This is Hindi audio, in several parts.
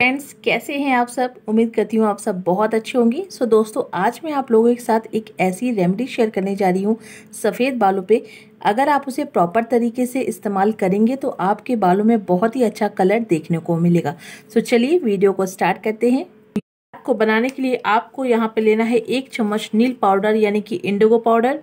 फ्रेंड्स कैसे हैं आप सब उम्मीद करती हूँ आप सब बहुत अच्छे होंगे सो so, दोस्तों आज मैं आप लोगों के साथ एक ऐसी रेमेडी शेयर करने जा रही हूँ सफ़ेद बालों पे अगर आप उसे प्रॉपर तरीके से इस्तेमाल करेंगे तो आपके बालों में बहुत ही अच्छा कलर देखने को मिलेगा सो so, चलिए वीडियो को स्टार्ट करते हैं को बनाने के लिए आपको यहाँ पर लेना है एक चम्मच नील पाउडर यानी कि indigo powder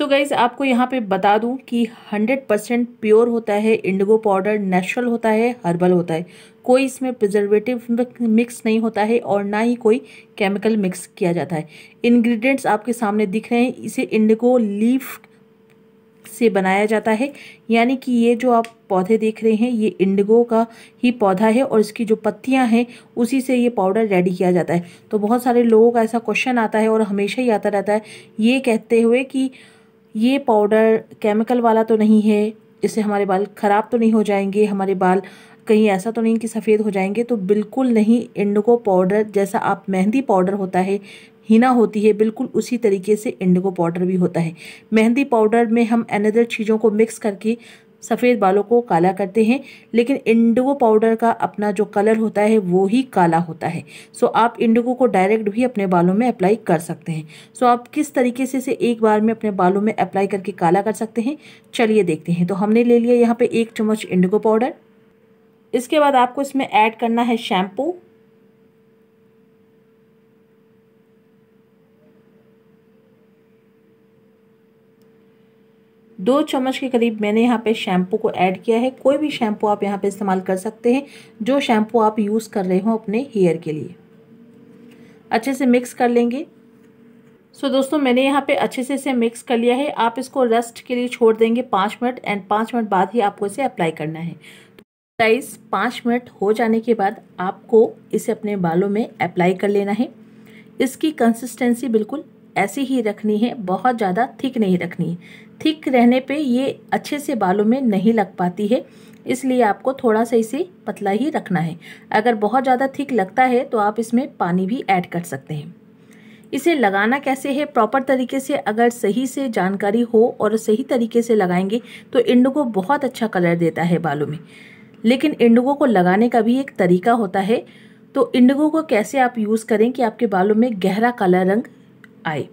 so so guys आपको यहाँ पे बता दूँ कि 100 परसेंट प्योर होता है इंडिगो पाउडर नेचुरल होता है हर्बल होता है कोई इसमें प्रिजर्वेटिव मिक्स नहीं होता है और ना ही कोई केमिकल मिक्स किया जाता है इंग्रेडिएंट्स आपके सामने दिख रहे हैं इसे इंडिगो लीफ से बनाया जाता है यानी कि ये जो आप पौधे देख रहे हैं ये इंडिगो का ही पौधा है और इसकी जो पत्तियां हैं उसी से ये पाउडर रेडी किया जाता है तो बहुत सारे लोगों का ऐसा क्वेश्चन आता है और हमेशा ही आता रहता है ये कहते हुए कि ये पाउडर केमिकल वाला तो नहीं है इससे हमारे बाल ख़राब तो नहीं हो जाएंगे हमारे बाल कहीं ऐसा तो नहीं कि सफ़ेद हो जाएंगे तो बिल्कुल नहीं इंडिगो पाउडर जैसा आप मेहंदी पाउडर होता है हिना होती है बिल्कुल उसी तरीके से इंडिगो पाउडर भी होता है मेहंदी पाउडर में हम अनदर चीज़ों को मिक्स करके सफ़ेद बालों को काला करते हैं लेकिन इंडिगो पाउडर का अपना जो कलर होता है वो ही काला होता है सो आप इंडिगो को डायरेक्ट भी अपने बालों में अप्लाई कर सकते हैं सो आप किस तरीके से इसे एक बार में अपने बालों में अप्लाई करके काला कर सकते हैं चलिए देखते हैं तो हमने ले लिया यहाँ पर एक चम्मच इंडिगो पाउडर इसके बाद आपको इसमें ऐड करना है शैम्पू दो चम्मच के करीब मैंने यहाँ पे शैम्पू को ऐड किया है कोई भी शैम्पू आप यहाँ पे इस्तेमाल कर सकते हैं जो शैम्पू आप यूज़ कर रहे हो अपने हेयर के लिए अच्छे से मिक्स कर लेंगे सो so, दोस्तों मैंने यहाँ पे अच्छे से इसे मिक्स कर लिया है आप इसको रेस्ट के लिए छोड़ देंगे पाँच मिनट एंड पाँच मिनट बाद ही आपको इसे अप्लाई करना है गाइस तो पाँच मिनट हो जाने के बाद आपको इसे अपने बालों में अप्लाई कर लेना है इसकी कंसिस्टेंसी बिल्कुल ऐसी ही रखनी है बहुत ज़्यादा थिक नहीं रखनी थिक रहने पे ये अच्छे से बालों में नहीं लग पाती है इसलिए आपको थोड़ा सा इसे पतला ही रखना है अगर बहुत ज़्यादा थिक लगता है तो आप इसमें पानी भी ऐड कर सकते हैं इसे लगाना कैसे है प्रॉपर तरीके से अगर सही से जानकारी हो और सही तरीके से लगाएंगे तो इंडिगो बहुत अच्छा कलर देता है बालों में लेकिन इंडिगो को लगाने का भी एक तरीका होता है तो इंडिगो को कैसे आप यूज़ करें कि आपके बालों में गहरा काला रंग आए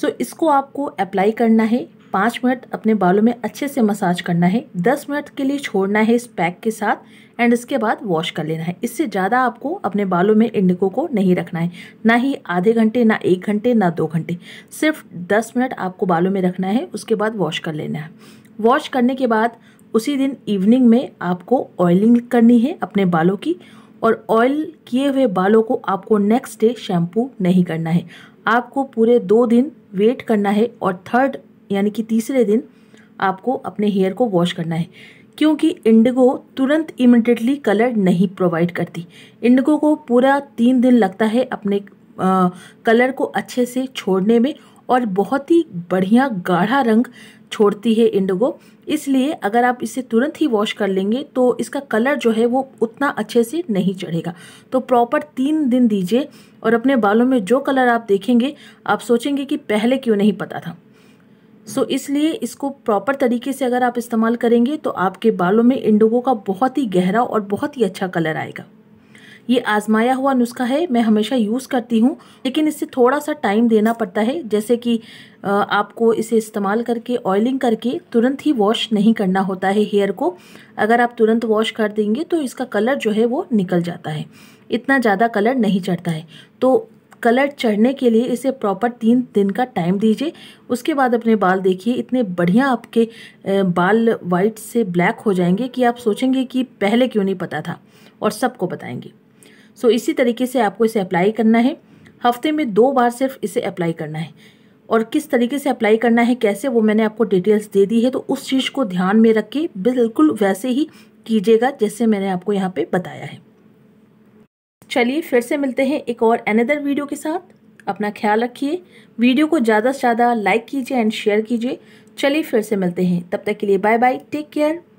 सो so, इसको आपको अप्लाई करना है पाँच मिनट अपने बालों में अच्छे से मसाज करना है दस मिनट के लिए छोड़ना है इस पैक के साथ एंड इसके बाद वॉश कर लेना है इससे ज़्यादा आपको अपने बालों में इंडिको को नहीं रखना है ना ही आधे घंटे ना एक घंटे ना दो घंटे सिर्फ दस मिनट आपको बालों में रखना है उसके बाद वॉश कर लेना है वॉश करने के बाद उसी दिन इवनिंग में आपको ऑयलिंग करनी है अपने बालों की और ऑयल किए हुए बालों को आपको नेक्स्ट डे शैम्पू नहीं करना है आपको पूरे दो दिन वेट करना है और थर्ड यानी कि तीसरे दिन आपको अपने हेयर को वॉश करना है क्योंकि इंडिगो तुरंत इमिडिएटली कलर नहीं प्रोवाइड करती इंडिगो को पूरा तीन दिन लगता है अपने आ, कलर को अच्छे से छोड़ने में और बहुत ही बढ़िया गाढ़ा रंग छोड़ती है इंडिगो इसलिए अगर आप इसे तुरंत ही वॉश कर लेंगे तो इसका कलर जो है वो उतना अच्छे से नहीं चढ़ेगा तो प्रॉपर तीन दिन दीजिए और अपने बालों में जो कलर आप देखेंगे आप सोचेंगे कि पहले क्यों नहीं पता था सो so, इसलिए इसको प्रॉपर तरीके से अगर आप इस्तेमाल करेंगे तो आपके बालों में इंडिगो का बहुत ही गहरा और बहुत ही अच्छा कलर आएगा ये आजमाया हुआ नुस्खा है मैं हमेशा यूज़ करती हूँ लेकिन इससे थोड़ा सा टाइम देना पड़ता है जैसे कि आपको इसे इस्तेमाल करके ऑयलिंग करके तुरंत ही वॉश नहीं करना होता है हेयर को अगर आप तुरंत वॉश कर देंगे तो इसका कलर जो है वो निकल जाता है इतना ज़्यादा कलर नहीं चढ़ता है तो कलर चढ़ने के लिए इसे प्रॉपर तीन दिन का टाइम दीजिए उसके बाद अपने बाल देखिए इतने बढ़िया आपके बाल वाइट से ब्लैक हो जाएंगे कि आप सोचेंगे कि पहले क्यों नहीं पता था और सबको बताएंगे सो इसी तरीके से आपको इसे अप्लाई करना है हफ्ते में दो बार सिर्फ इसे अप्लाई करना है और किस तरीके से अप्लाई करना है कैसे वो मैंने आपको डिटेल्स दे दी है तो उस चीज़ को ध्यान में रख के बिल्कुल वैसे ही कीजिएगा जैसे मैंने आपको यहाँ पे बताया है चलिए फिर से मिलते हैं एक और अनदर वीडियो के साथ अपना ख्याल रखिए वीडियो को ज़्यादा से ज़्यादा लाइक कीजिए एंड शेयर कीजिए चलिए फिर से मिलते हैं तब तक के लिए बाय बाय टेक केयर